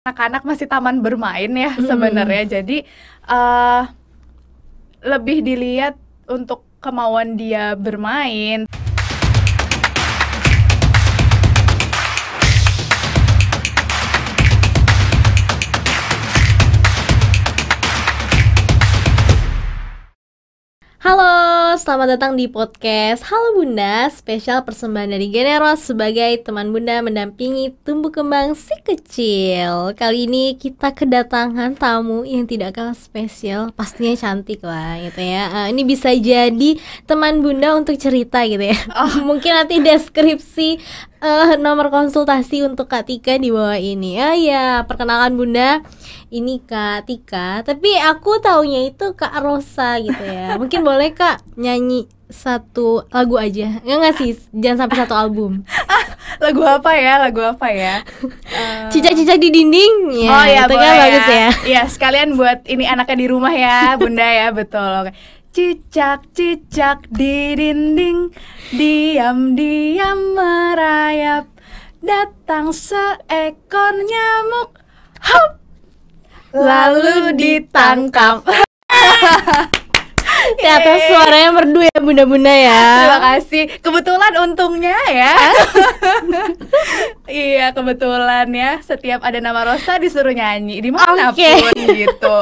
anak-anak masih taman bermain ya sebenarnya. Jadi uh, lebih dilihat untuk kemauan dia bermain. Halo, selamat datang di podcast Halo Bunda, spesial persembahan dari Generos sebagai teman Bunda mendampingi tumbuh kembang si kecil. Kali ini kita kedatangan tamu yang tidak kalah spesial, pastinya cantik lah gitu ya. Uh, ini bisa jadi teman Bunda untuk cerita gitu ya. Oh. Mungkin nanti deskripsi uh, nomor konsultasi untuk Kak Tika di bawah ini. Oh uh, ya, perkenalkan Bunda ini Kak Tika, tapi aku taunya itu Kak Rosa gitu ya. Mungkin boleh Kak nyanyi satu lagu aja. Enggak nggak sih, jangan sampai satu album. Ah, lagu apa ya? Lagu apa ya? Cica-cica di dinding ya. Oh iya, itu kan ya. bagus ya. Iya, sekalian buat ini anaknya di rumah ya, Bunda ya, betul. Oke cicak-cicak di dinding Diam-diam merayap Datang seekor nyamuk Hop! lalu ditangkap. Yeay. suaranya merdu ya bunda-bunda ya. Terima kasih. Kebetulan untungnya ya. iya kebetulan ya. Setiap ada nama Rosa disuruh nyanyi di dimanapun okay. gitu.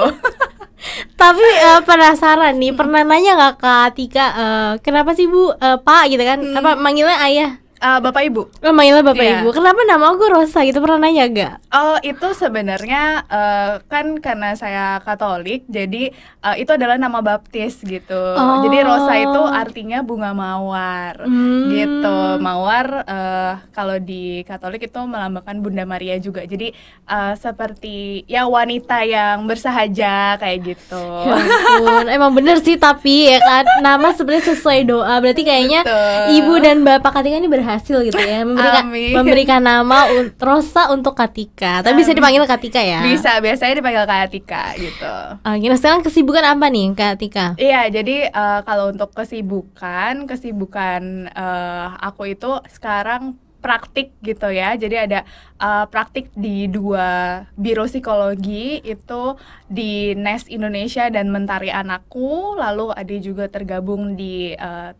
Tapi uh, penasaran nih, pernah nanya nggak Kak Tika, uh, eh, kenapa sih Bu, uh, Pak gitu kan? Hmm. Apa manggilnya ayah? Uh, Bapak Ibu. Oh, mainlah Bapak yeah. Ibu. Kenapa nama aku Rosa gitu? Pernah nanya gak? Oh, itu sebenarnya uh, kan karena saya Katolik, jadi uh, itu adalah nama baptis gitu. Oh. Jadi Rosa oh. itu artinya bunga mawar. Hmm. Gitu. Mawar uh, kalau di Katolik itu melambangkan Bunda Maria juga. Jadi uh, seperti ya wanita yang bersahaja kayak gitu. Ya Emang bener sih tapi ya kan nama sebenarnya sesuai doa. Berarti kayaknya Betul. ibu dan bapak Katika ini berhasil berhasil gitu ya memberikan memberikan nama Rosa untuk Katika. Tapi Amin. bisa dipanggil Katika ya? Bisa, biasanya dipanggil Katika gitu. Oke, oh, gini sekarang kesibukan apa nih Katika? Iya, jadi uh, kalau untuk kesibukan, kesibukan uh, aku itu sekarang praktik gitu ya. Jadi ada uh, praktik di dua biro psikologi itu di Nest Indonesia dan Mentari Anakku, lalu ada juga tergabung di uh,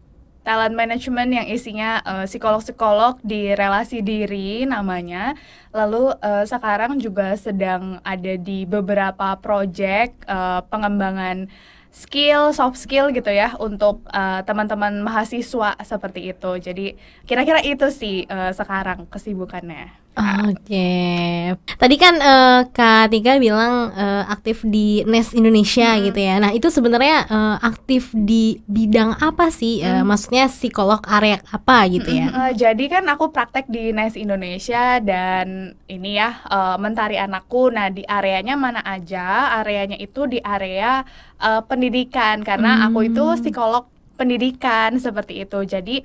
talent management yang isinya eh, psikolog-psikolog di relasi diri namanya. Lalu uh, sekarang juga sedang ada di beberapa project uh, pengembangan skill, soft skill gitu ya untuk uh, teman-teman mahasiswa seperti itu. Jadi kira-kira itu sih uh, sekarang kesibukannya. Oke. Okay. Tadi kan uh, Kak Tika bilang uh, aktif di Nest Indonesia hmm. gitu ya. Nah, itu sebenarnya uh, aktif di bidang apa sih? Hmm. Uh, maksudnya psikolog area apa gitu ya? Uh, jadi kan aku praktek di Nest Indonesia dan ini ya uh, mentari anakku. Nah, di areanya mana aja? Areanya itu di area uh, pendidikan karena hmm. aku itu mm. psikolog pendidikan seperti itu. Jadi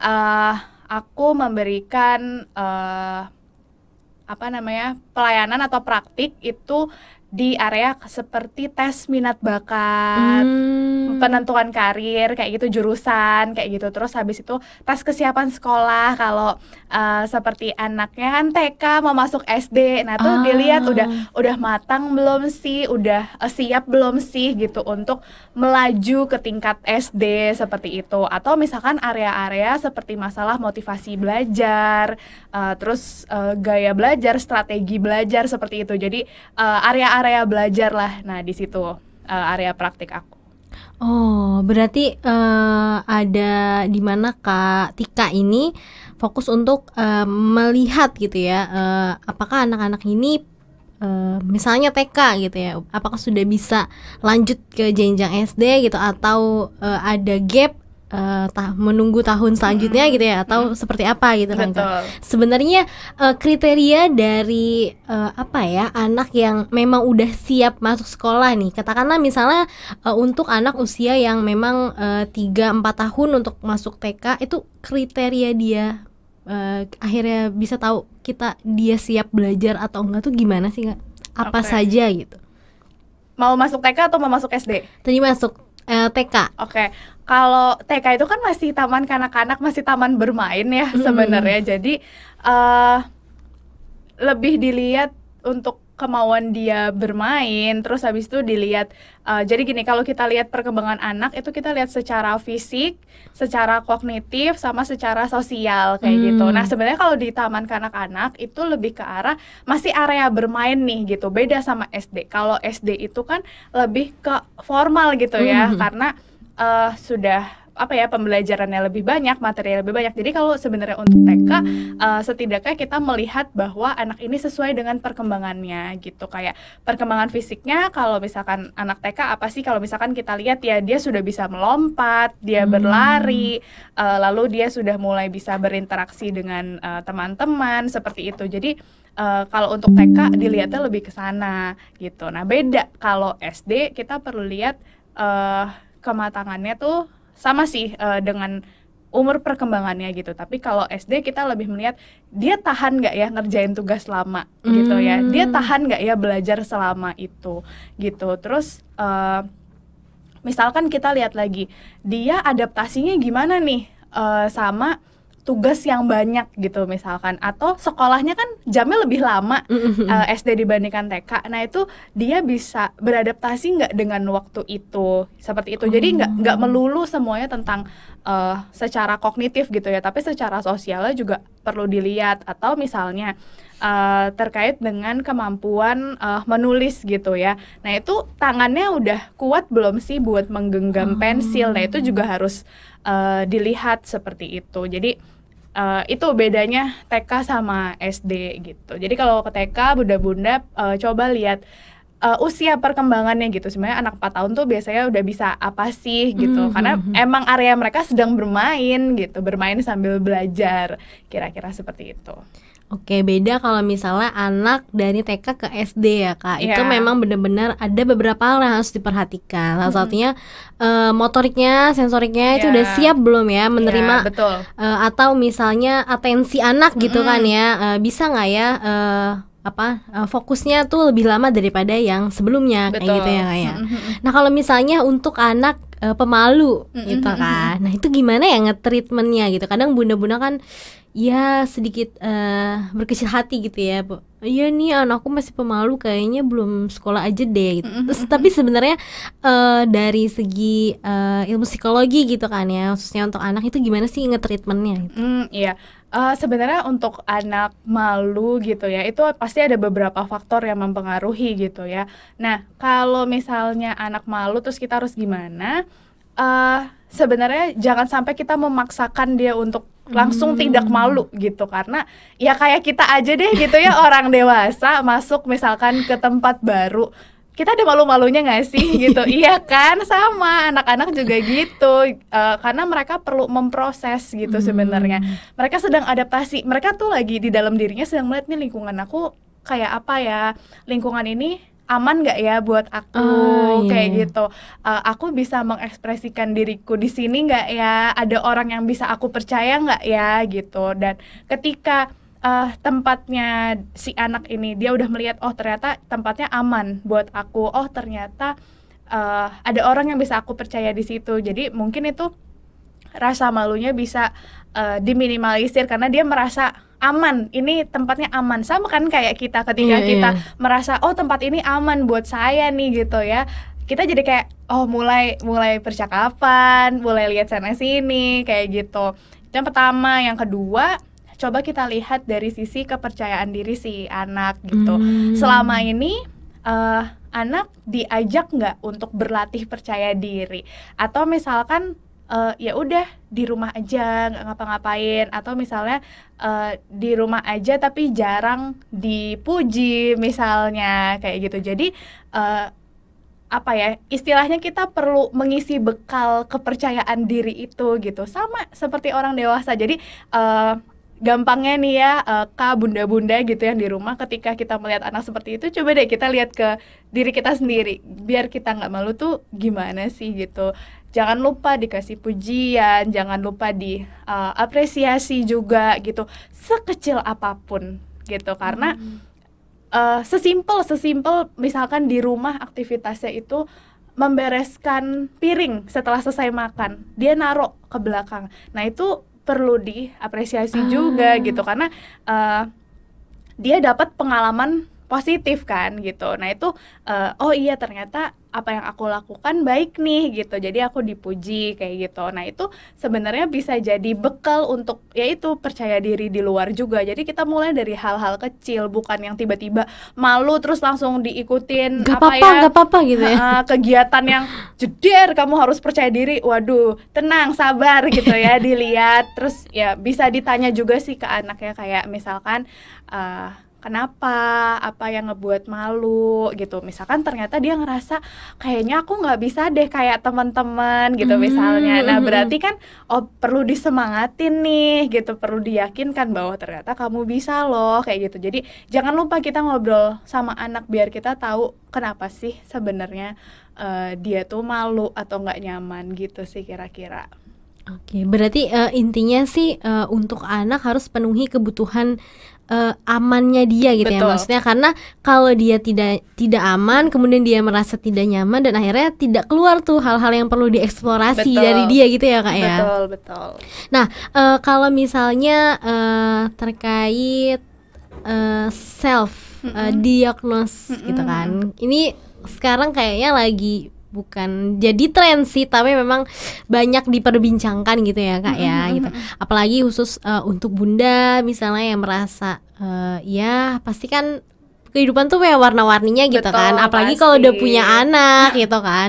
uh, aku memberikan uh, apa namanya pelayanan atau praktik itu di area seperti tes minat bakat, hmm. penentuan karir kayak gitu jurusan kayak gitu terus habis itu tes kesiapan sekolah kalau Eh, seperti anaknya kan TK mau masuk SD nah tuh ah. dilihat udah udah matang belum sih udah uh, siap belum sih gitu untuk melaju ke tingkat SD seperti itu atau misalkan area-area seperti masalah motivasi belajar uh, terus uh, gaya belajar strategi belajar seperti itu jadi area area-area belajar lah nah di situ uh, area praktik aku Oh, berarti uh, ada di mana Kak Tika ini fokus untuk uh, melihat gitu ya uh, apakah anak-anak ini uh, misalnya TK gitu ya apakah sudah bisa lanjut ke jenjang SD gitu atau uh, ada gap Uh, menunggu tahun selanjutnya hmm. gitu ya atau hmm. seperti apa gitu kan Sebenarnya uh, kriteria dari uh, apa ya anak yang memang udah siap masuk sekolah nih. Katakanlah misalnya uh, untuk anak usia yang memang uh, empat tahun untuk masuk TK itu kriteria dia uh, akhirnya bisa tahu kita dia siap belajar atau enggak tuh gimana sih Apa okay. saja gitu? Mau masuk TK atau mau masuk SD? Tadi masuk uh, eh, TK. Oke, okay. kalau TK itu kan masih taman kanak-kanak, masih taman bermain ya mm -hmm. sebenarnya. Jadi uh, lebih dilihat untuk kemauan dia bermain terus habis itu dilihat uh, jadi gini kalau kita lihat perkembangan anak itu kita lihat secara fisik, secara kognitif sama secara sosial kayak hmm. gitu. Nah, sebenarnya kalau di taman kanak-kanak itu lebih ke arah masih area bermain nih gitu. Beda sama SD. Kalau SD itu kan lebih ke formal gitu ya hmm. karena uh, sudah apa ya pembelajarannya lebih banyak, materi lebih banyak. Jadi kalau sebenarnya untuk TK uh, eh, setidaknya kita melihat bahwa anak ini sesuai dengan perkembangannya gitu kayak perkembangan fisiknya kalau misalkan anak TK apa sih kalau misalkan kita lihat ya dia sudah bisa melompat, dia hmm. berlari, uh, lalu dia sudah mulai bisa berinteraksi dengan teman eh, teman-teman seperti itu. Jadi uh, kalau untuk TK dilihatnya lebih ke sana gitu. Nah, beda kalau SD kita perlu lihat uh, kematangannya tuh sama sih uh, dengan umur perkembangannya gitu. Tapi kalau SD kita lebih melihat dia tahan nggak ya ngerjain tugas lama hmm. gitu ya. Hmm. Dia tahan nggak ya belajar selama itu gitu. Terus uh, misalkan kita lihat lagi dia adaptasinya gimana nih uh, sama tugas yang banyak gitu misalkan atau sekolahnya kan jamnya lebih lama uh, eh, SD dibandingkan TK nah itu dia bisa beradaptasi nggak dengan waktu itu seperti itu jadi nggak nggak oh. melulu semuanya tentang uh, secara kognitif gitu ya tapi secara sosialnya juga perlu dilihat atau misalnya uh, terkait dengan kemampuan uh, menulis gitu ya nah itu tangannya udah kuat belum sih buat menggenggam oh. pensil nah itu juga harus uh, dilihat seperti itu jadi uh, itu bedanya TK sama SD gitu. Jadi kalau ke TK bunda-bunda uh, coba lihat uh, usia perkembangannya gitu. Sebenarnya anak 4 tahun tuh biasanya udah bisa apa sih gitu. Mm -hmm. Karena hmm, hmm. emang area mereka sedang bermain gitu, bermain sambil belajar. Kira-kira seperti itu. Oke, beda kalau misalnya anak dari TK ke SD ya, Kak. Yeah. Itu iya. memang benar-benar ada beberapa hal yang harus diperhatikan. Salah hmm satunya uh, motoriknya, sensoriknya yeah. itu iya. udah siap belum ya menerima yeah, betul. Uh, atau misalnya atensi anak mm gitu kan ya. Uh, bisa nggak ya uh, apa uh, fokusnya tuh lebih lama daripada yang sebelumnya Betul. kayak gitu ya kayak. Ya. Mm-hmm. Nah, kalau misalnya untuk anak uh, pemalu mm gitu mm-hmm. kan. Nah, itu gimana ya ngetreatmentnya gitu. Kadang bunda-bunda kan ya sedikit uh, berkecil hati gitu ya, Bu. Iya nih anakku masih pemalu kayaknya belum sekolah aja deh gitu. Terus, tapi sebenarnya uh, dari segi uh, ilmu psikologi gitu kan ya, khususnya untuk anak itu gimana sih ngetreatmentnya gitu. Mm, iya. Uh, sebenarnya untuk anak malu gitu ya, itu pasti ada beberapa faktor yang mempengaruhi gitu ya. Nah, kalau misalnya anak malu terus kita harus gimana? Uh, sebenarnya jangan sampai kita memaksakan dia untuk langsung hmm. tidak malu gitu karena ya kayak kita aja deh gitu ya orang dewasa masuk misalkan ke tempat baru kita ada malu-malunya nggak sih gitu iya kan sama anak-anak juga gitu uh, karena mereka perlu memproses gitu hmm. sebenarnya mereka sedang adaptasi mereka tuh lagi di dalam dirinya sedang melihat nih lingkungan aku kayak apa ya lingkungan ini aman nggak ya buat aku oh, iya. kayak iya. gitu uh, aku bisa mengekspresikan diriku di sini nggak ya ada orang yang bisa aku percaya nggak ya gitu dan ketika uh, tempatnya si anak ini dia udah melihat oh ternyata tempatnya aman buat aku oh ternyata uh, ada orang yang bisa aku percaya di situ jadi mungkin itu rasa malunya bisa uh, diminimalisir karena dia merasa aman ini tempatnya aman sama kan kayak kita ketika yeah, kita yeah. merasa oh tempat ini aman buat saya nih gitu ya kita jadi kayak oh mulai mulai percakapan mulai lihat sana sini kayak gitu yang pertama yang kedua coba kita lihat dari sisi kepercayaan diri si anak gitu. Hmm. Selama ini uh, anak diajak nggak untuk berlatih percaya diri atau misalkan uh, ya udah di rumah aja nggak ngapa-ngapain atau misalnya uh, di rumah aja tapi jarang dipuji misalnya kayak gitu jadi uh, apa ya istilahnya kita perlu mengisi bekal kepercayaan diri itu gitu sama seperti orang dewasa jadi uh, gampangnya nih ya uh, kak bunda-bunda gitu yang di rumah ketika kita melihat anak seperti itu coba deh kita lihat ke diri kita sendiri biar kita nggak malu tuh gimana sih gitu jangan lupa dikasih pujian jangan lupa di uh, apresiasi juga gitu sekecil apapun gitu karena hmm. uh, sesimpel sesimpel misalkan di rumah aktivitasnya itu membereskan piring setelah selesai makan dia naruh ke belakang nah itu perlu diapresiasi ah. juga gitu karena uh, dia dapat pengalaman positif kan gitu. Nah itu uh, oh iya ternyata apa yang aku lakukan baik nih gitu. Jadi aku dipuji kayak gitu. Nah itu sebenarnya bisa jadi bekal untuk yaitu percaya diri di luar juga. Jadi kita mulai dari hal-hal kecil bukan yang tiba-tiba malu terus langsung diikutin gak apa, apa ya gak apa -apa gitu ya. kegiatan yang jeder kamu harus percaya diri. Waduh tenang sabar gitu ya dilihat. Terus ya bisa ditanya juga sih ke anaknya kayak misalkan. Uh, kenapa apa yang ngebuat malu gitu misalkan ternyata dia ngerasa kayaknya aku nggak bisa deh kayak teman-teman gitu mm -hmm. misalnya nah berarti kan oh perlu disemangatin nih gitu perlu diyakinkan bahwa ternyata kamu bisa loh kayak gitu jadi jangan lupa kita ngobrol sama anak biar kita tahu kenapa sih sebenarnya uh, dia tuh malu atau nggak nyaman gitu sih kira-kira Oke, berarti uh, intinya sih uh, untuk anak harus penuhi kebutuhan uh, amannya dia gitu ya, Betul. ya maksudnya karena kalau dia tidak tidak aman kemudian dia merasa tidak nyaman dan akhirnya tidak keluar tuh hal-hal yang perlu dieksplorasi betul. dari dia gitu ya kak ya betul betul nah uh, kalau misalnya uh, terkait uh, self mm -mm. Uh, diagnosis mm -mm. gitu kan ini sekarang kayaknya lagi bukan jadi tren sih tapi memang banyak diperbincangkan gitu ya kak ya gitu apalagi khusus uh, untuk bunda misalnya yang merasa uh, ya pasti kan kehidupan tuh kayak warna-warninya gitu Betul, kan apalagi kalau udah punya anak nah. gitu kan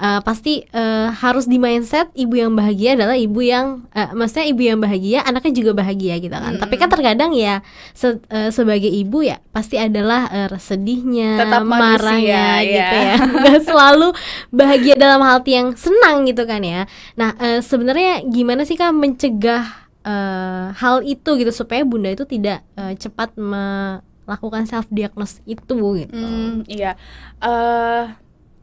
uh, pasti uh, harus di mindset ibu yang bahagia adalah ibu yang uh, maksudnya ibu yang bahagia anaknya juga bahagia gitu kan hmm. tapi kan terkadang ya se uh, sebagai ibu ya pasti adalah uh, sedihnya Tetap manusia, marahnya ya. gitu ya nggak selalu bahagia dalam hal yang senang gitu kan ya nah uh, sebenarnya gimana sih kak mencegah uh, hal itu gitu supaya bunda itu tidak uh, cepat me lakukan self diagnosis itu gitu Hmm, iya uh,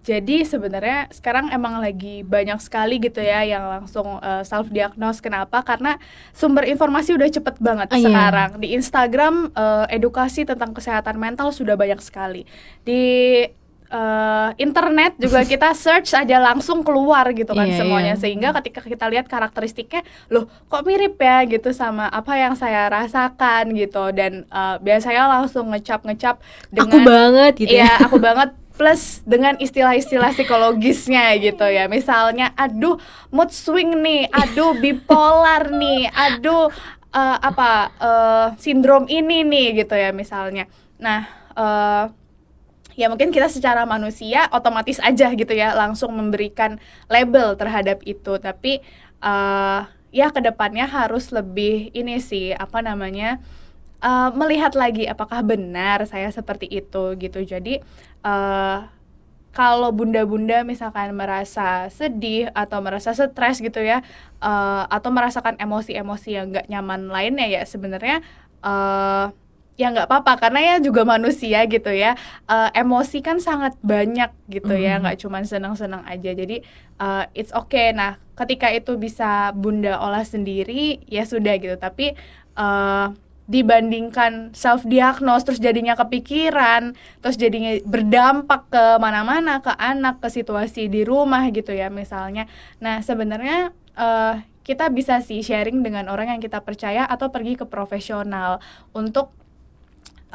jadi sebenarnya sekarang emang lagi banyak sekali gitu ya yang langsung uh, eh, self diagnose kenapa? Karena sumber informasi udah cepet banget oh, sekarang. Iya. Di Instagram uh, edukasi tentang kesehatan mental sudah banyak sekali. Di uh, internet juga kita search aja langsung keluar gitu kan yeah, semuanya yeah. sehingga ketika kita lihat karakteristiknya loh kok mirip ya gitu sama apa yang saya rasakan gitu dan uh, biasanya langsung ngecap ngecap dengan aku banget gitu ya iya, aku banget plus dengan istilah-istilah psikologisnya gitu ya. Misalnya aduh mood swing nih, aduh bipolar nih, aduh uh, apa uh, sindrom ini nih gitu ya misalnya. Nah, uh, ya mungkin kita secara manusia otomatis aja gitu ya langsung memberikan label terhadap itu tapi uh, ya kedepannya harus lebih ini sih apa namanya uh, melihat lagi apakah benar saya seperti itu gitu jadi uh, kalau bunda-bunda misalkan merasa sedih atau merasa stres gitu ya uh, atau merasakan emosi-emosi yang nggak nyaman lainnya ya sebenarnya uh, ya nggak apa-apa karena ya juga manusia gitu ya uh, emosi kan sangat banyak gitu mm. ya mm-hmm. nggak cuma senang-senang aja jadi uh, it's okay nah ketika itu bisa bunda olah sendiri ya sudah gitu tapi uh, dibandingkan self diagnose terus jadinya kepikiran terus jadinya berdampak ke mana-mana ke anak ke situasi di rumah gitu ya misalnya nah sebenarnya uh, kita bisa sih sharing dengan orang yang kita percaya atau pergi ke profesional untuk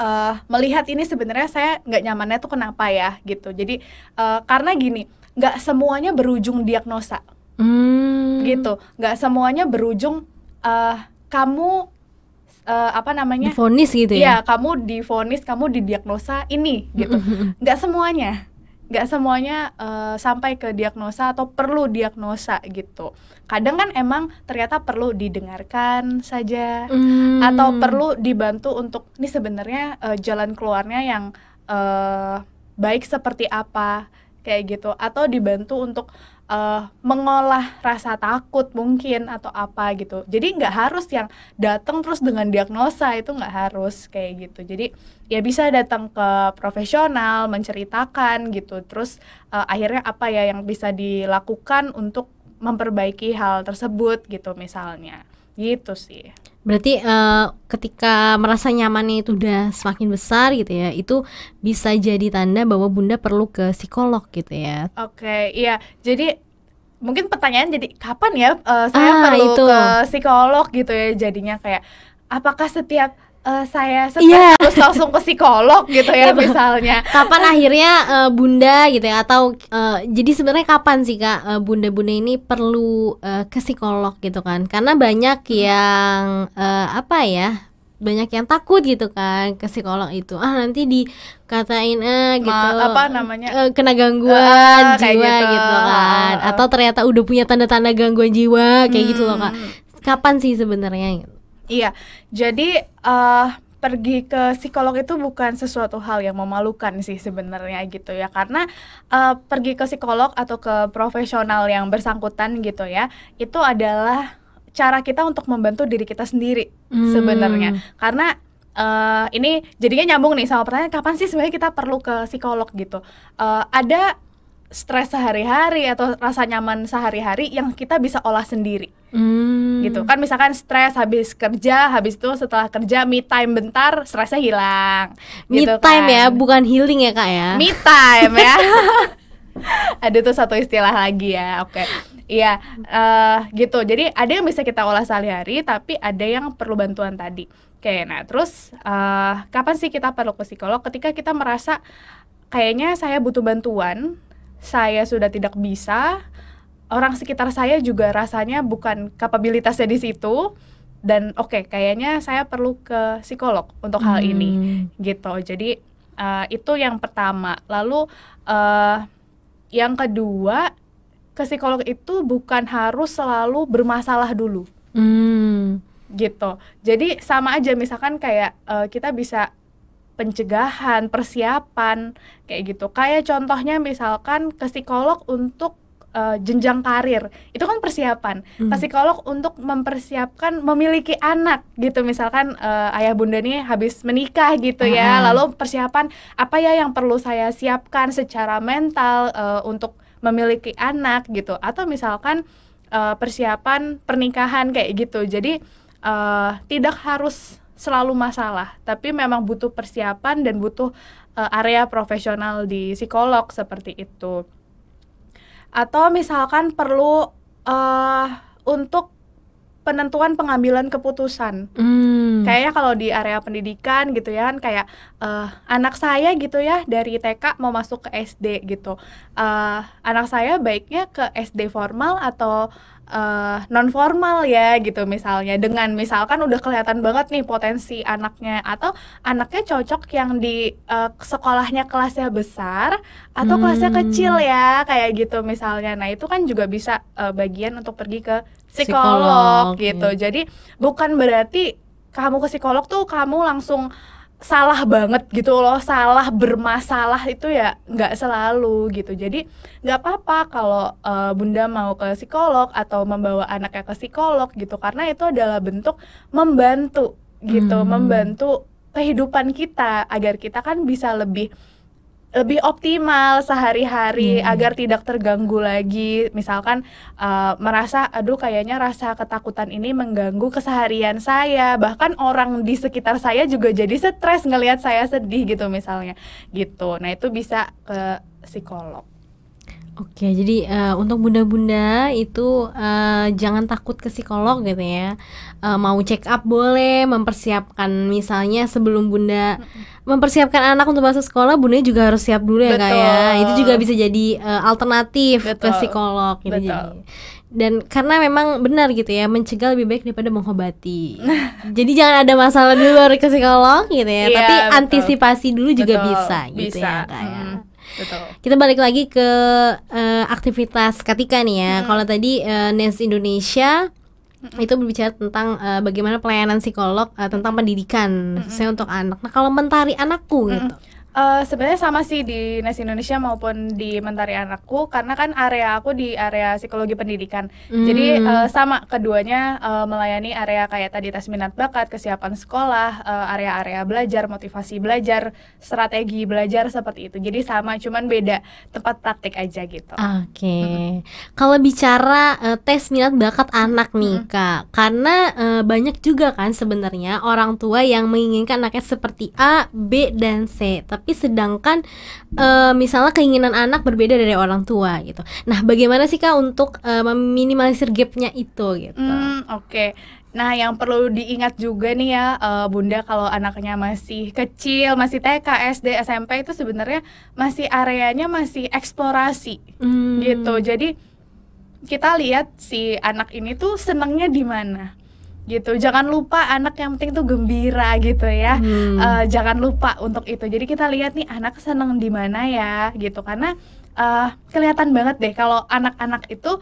uh, melihat ini sebenarnya saya nggak nyamannya tuh kenapa ya gitu. Jadi uh, karena gini, nggak semuanya berujung diagnosa. Hmm. Gitu, nggak semuanya berujung uh, kamu uh, apa namanya? Difonis gitu ya. Iya, kamu difonis, kamu didiagnosa ini gitu. nggak semuanya nggak semuanya uh, sampai ke diagnosa atau perlu diagnosa gitu. Kadang kan emang ternyata perlu didengarkan saja hmm. atau perlu dibantu untuk ini sebenarnya uh, jalan keluarnya yang uh, baik seperti apa kayak gitu atau dibantu untuk uh, mengolah rasa takut mungkin atau apa gitu. Jadi nggak harus yang datang terus dengan diagnosa itu nggak harus kayak gitu. Jadi ya bisa datang ke profesional menceritakan gitu. Terus uh, akhirnya apa ya yang bisa dilakukan untuk memperbaiki hal tersebut gitu misalnya. Gitu sih. Berarti uh, ketika merasa nyamannya itu udah semakin besar gitu ya, itu bisa jadi tanda bahwa Bunda perlu ke psikolog gitu ya. Oke, okay, iya. Jadi mungkin pertanyaan jadi kapan ya uh, saya ah, perlu itu. ke psikolog gitu ya jadinya kayak apakah setiap uh, saya stres yeah. terus langsung ke psikolog gitu ya iya. misalnya kapan nah, akhirnya uh, bunda gitu ya atau uh, jadi sebenarnya kapan sih kak bunda bunda-bunda ini perlu uh, ke psikolog gitu kan karena banyak hmm. yang uh, apa ya banyak yang takut gitu kan ke psikolog itu ah nanti dikatain eh gitu Ma, apa namanya kena gangguan uh, jiwa gitu. gitu kan atau ternyata udah punya tanda-tanda gangguan jiwa kayak hmm. gitu loh kak hmm. kapan sih sebenarnya Iya, jadi uh, pergi ke psikolog itu bukan sesuatu hal yang memalukan sih sebenarnya gitu ya karena uh, pergi ke psikolog atau ke profesional yang bersangkutan gitu ya itu adalah cara kita untuk membantu diri kita sendiri hmm. sebenarnya karena uh, ini jadinya nyambung nih sama pertanyaan kapan sih sebenarnya kita perlu ke psikolog gitu uh, ada stres sehari-hari atau rasa nyaman sehari-hari yang kita bisa olah sendiri. Hmm. Gitu. Kan misalkan stres habis kerja, habis itu setelah kerja me time bentar, stresnya hilang. Me gitu time ya, kan. ya, bukan healing ya, Kak ya. Me time ya. ada tuh satu istilah lagi ya. Oke. Okay. Iya, uh, gitu. Jadi ada yang bisa kita olah sehari-hari, tapi ada yang perlu bantuan tadi. Oke, okay, nah terus uh, kapan sih kita perlu ke psikolog? Ketika kita merasa kayaknya saya butuh bantuan, saya sudah tidak bisa, orang sekitar saya juga rasanya bukan kapabilitasnya di situ dan oke okay, kayaknya saya perlu ke psikolog untuk hal hmm. ini gitu. Jadi uh, itu yang pertama. Lalu uh, yang kedua, ke psikolog itu bukan harus selalu bermasalah dulu. Hmm. Gitu. Jadi sama aja misalkan kayak uh, kita bisa pencegahan, persiapan kayak gitu. Kayak contohnya misalkan ke psikolog untuk uh, jenjang karir itu kan persiapan hmm. ke psikolog untuk mempersiapkan memiliki anak gitu misalkan uh, ayah bunda nih habis menikah gitu ya. hmm. ya lalu persiapan apa ya yang perlu saya siapkan secara mental uh, untuk memiliki anak gitu atau misalkan uh, persiapan pernikahan kayak gitu jadi uh, tidak harus selalu masalah, tapi memang butuh persiapan dan butuh uh, area profesional di psikolog seperti itu. Atau misalkan perlu uh, untuk penentuan pengambilan keputusan. Hmm. Kayaknya kalau di area pendidikan gitu ya kan kayak uh, anak saya gitu ya dari TK mau masuk ke SD gitu. Uh, anak saya baiknya ke SD formal atau uh, eh, non formal ya gitu misalnya dengan misalkan udah kelihatan banget nih potensi anaknya atau anaknya cocok yang di uh, sekolahnya kelasnya besar atau hmm. kelasnya kecil ya kayak gitu misalnya nah itu kan juga bisa uh, bagian untuk pergi ke psikolog, psikolog gitu iya. jadi bukan berarti kamu ke psikolog tuh kamu langsung salah banget gitu loh salah bermasalah itu ya nggak selalu gitu jadi nggak apa-apa kalau uh, bunda mau ke psikolog atau membawa anaknya ke psikolog gitu karena itu adalah bentuk membantu gitu hmm. membantu kehidupan kita agar kita kan bisa lebih lebih optimal sehari-hari hmm. agar tidak terganggu lagi. Misalkan uh, merasa aduh kayaknya rasa ketakutan ini mengganggu keseharian saya, bahkan orang di sekitar saya juga jadi stres ngelihat saya sedih gitu misalnya. Gitu. Nah, itu bisa ke psikolog. Oke, jadi uh, untuk bunda-bunda itu uh, jangan takut ke psikolog gitu ya. Uh, mau check up boleh, mempersiapkan misalnya sebelum bunda mempersiapkan anak untuk masuk sekolah, bunda juga harus siap dulu ya kak ya. Itu juga bisa jadi uh, alternatif Betul. ke psikolog gitu. Betul. dan karena memang benar gitu ya mencegah lebih baik daripada mengobati jadi jangan ada masalah dulu baru ke psikolog gitu ya iya, tapi betul. antisipasi dulu juga betul, bisa gitu ya kak hmm. ya kita balik lagi ke uh, aktivitas Katika nih ya. Hmm. Kalau tadi uh, Nes Indonesia -hmm. itu berbicara tentang uh, bagaimana pelayanan psikolog uh, tentang pendidikan -hmm. saya untuk anak. Nah kalau mentari anakku -hmm. gitu, Uh, sebenarnya sama sih di Nes Indonesia maupun di Mentari Anakku karena kan area aku di area psikologi pendidikan. Mm. Jadi uh, sama keduanya uh, melayani area kayak tadi tes minat bakat, kesiapan sekolah, area area-area belajar, motivasi belajar, strategi belajar seperti itu. Jadi sama cuman beda tempat praktik aja gitu. Oke. Okay. Mm. Kalau bicara uh, tes minat bakat anak nih mm. Kak, karena uh, banyak juga kan sebenarnya orang tua yang menginginkan anaknya seperti A, B dan C. Tapi tapi sedangkan uh, misalnya keinginan anak berbeda dari orang tua gitu. Nah, bagaimana sih Kak untuk uh, meminimalisir gapnya itu gitu? Hmm, oke. Okay. Nah, yang perlu diingat juga nih ya, uh, Bunda kalau anaknya masih kecil, masih TK, SD, SMP itu sebenarnya masih areanya masih eksplorasi hmm. gitu. Jadi kita lihat si anak ini tuh senangnya di mana gitu jangan lupa anak yang penting tuh gembira gitu ya hmm. uh, jangan lupa untuk itu jadi kita lihat nih anak seneng di mana ya gitu karena uh, kelihatan banget deh kalau anak-anak itu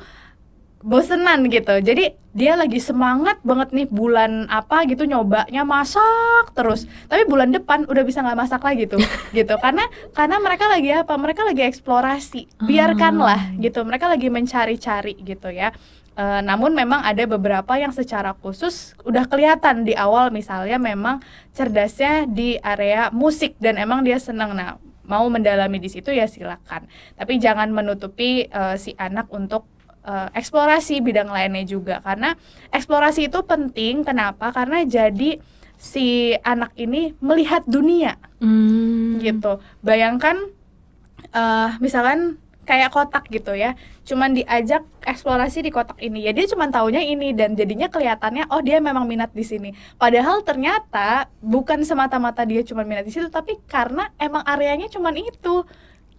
bosenan gitu jadi dia lagi semangat banget nih bulan apa gitu nyobanya masak terus tapi bulan depan udah bisa nggak masak lagi tuh gitu karena karena mereka lagi apa mereka lagi eksplorasi biarkanlah ah. gitu mereka lagi mencari-cari gitu ya Uh, namun memang ada beberapa yang secara khusus udah kelihatan di awal misalnya memang cerdasnya di area musik dan emang dia senang. Nah, mau mendalami di situ ya silakan. Tapi jangan menutupi uh, si anak untuk uh, eksplorasi bidang lainnya juga karena eksplorasi itu penting. Kenapa? Karena jadi si anak ini melihat dunia. Hmm. Gitu. Bayangkan uh, misalkan kayak kotak gitu ya cuman diajak eksplorasi di kotak ini ya dia cuma taunya ini dan jadinya kelihatannya oh dia memang minat di sini padahal ternyata bukan semata-mata dia cuma minat di situ tapi karena emang areanya cuma itu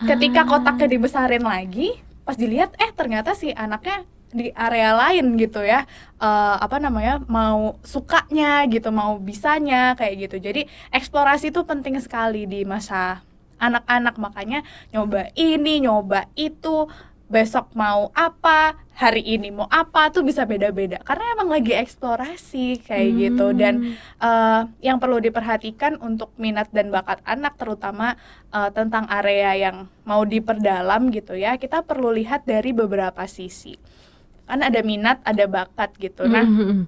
ketika ah. kotaknya dibesarin lagi pas dilihat eh ternyata si anaknya di area lain gitu ya uh, apa namanya mau sukanya gitu mau bisanya kayak gitu jadi eksplorasi itu penting sekali di masa anak-anak makanya nyoba ini nyoba itu besok mau apa hari ini mau apa tuh bisa beda-beda karena emang lagi eksplorasi kayak hmm. gitu dan uh, yang perlu diperhatikan untuk minat dan bakat anak terutama uh, tentang area yang mau diperdalam gitu ya kita perlu lihat dari beberapa sisi kan ada minat ada bakat gitu nah hmm, hmm, hmm.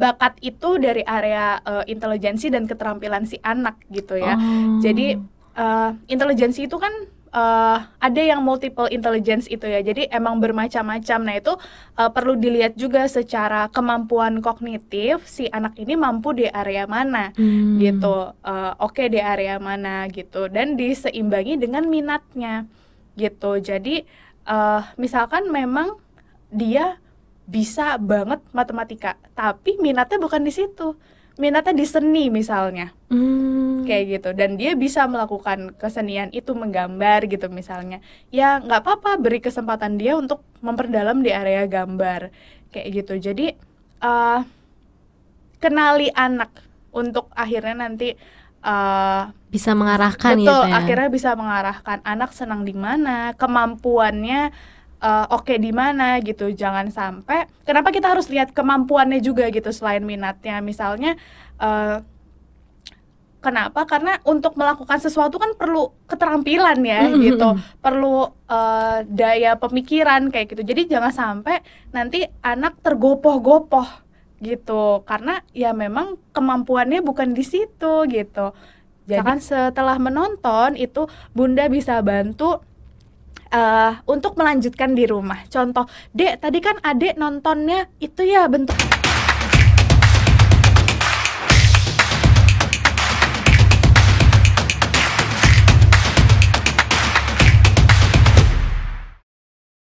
bakat itu dari area uh, intelijensi dan keterampilan si anak gitu ya. Oh. Jadi uh, eh, intelijensi itu kan uh, ada yang multiple intelligence itu ya. Jadi emang bermacam-macam. Nah, itu uh, perlu dilihat juga secara kemampuan kognitif si anak ini mampu di area mana hmm. gitu. Uh, Oke okay, di area mana gitu dan diseimbangi dengan minatnya gitu. Jadi uh, misalkan memang dia bisa banget matematika, tapi minatnya bukan di situ minatnya di seni misalnya hmm. kayak gitu dan dia bisa melakukan kesenian itu menggambar gitu misalnya ya nggak apa-apa beri kesempatan dia untuk memperdalam di area gambar kayak gitu jadi uh, kenali anak untuk akhirnya nanti uh, bisa mengarahkan betul gitu ya? akhirnya bisa mengarahkan anak senang di mana kemampuannya uh, oke okay di mana gitu. Jangan sampai kenapa kita harus lihat kemampuannya juga gitu selain minatnya. Misalnya uh, Kenapa? Karena untuk melakukan sesuatu kan perlu keterampilan ya, mm -hmm. gitu. Perlu uh, daya pemikiran kayak gitu. Jadi jangan sampai nanti anak tergopoh-gopoh gitu. Karena ya memang kemampuannya bukan di situ gitu. Jadi, Jangan setelah menonton itu bunda bisa bantu uh, untuk melanjutkan di rumah. Contoh, Dek, tadi kan Adek nontonnya itu ya bentuk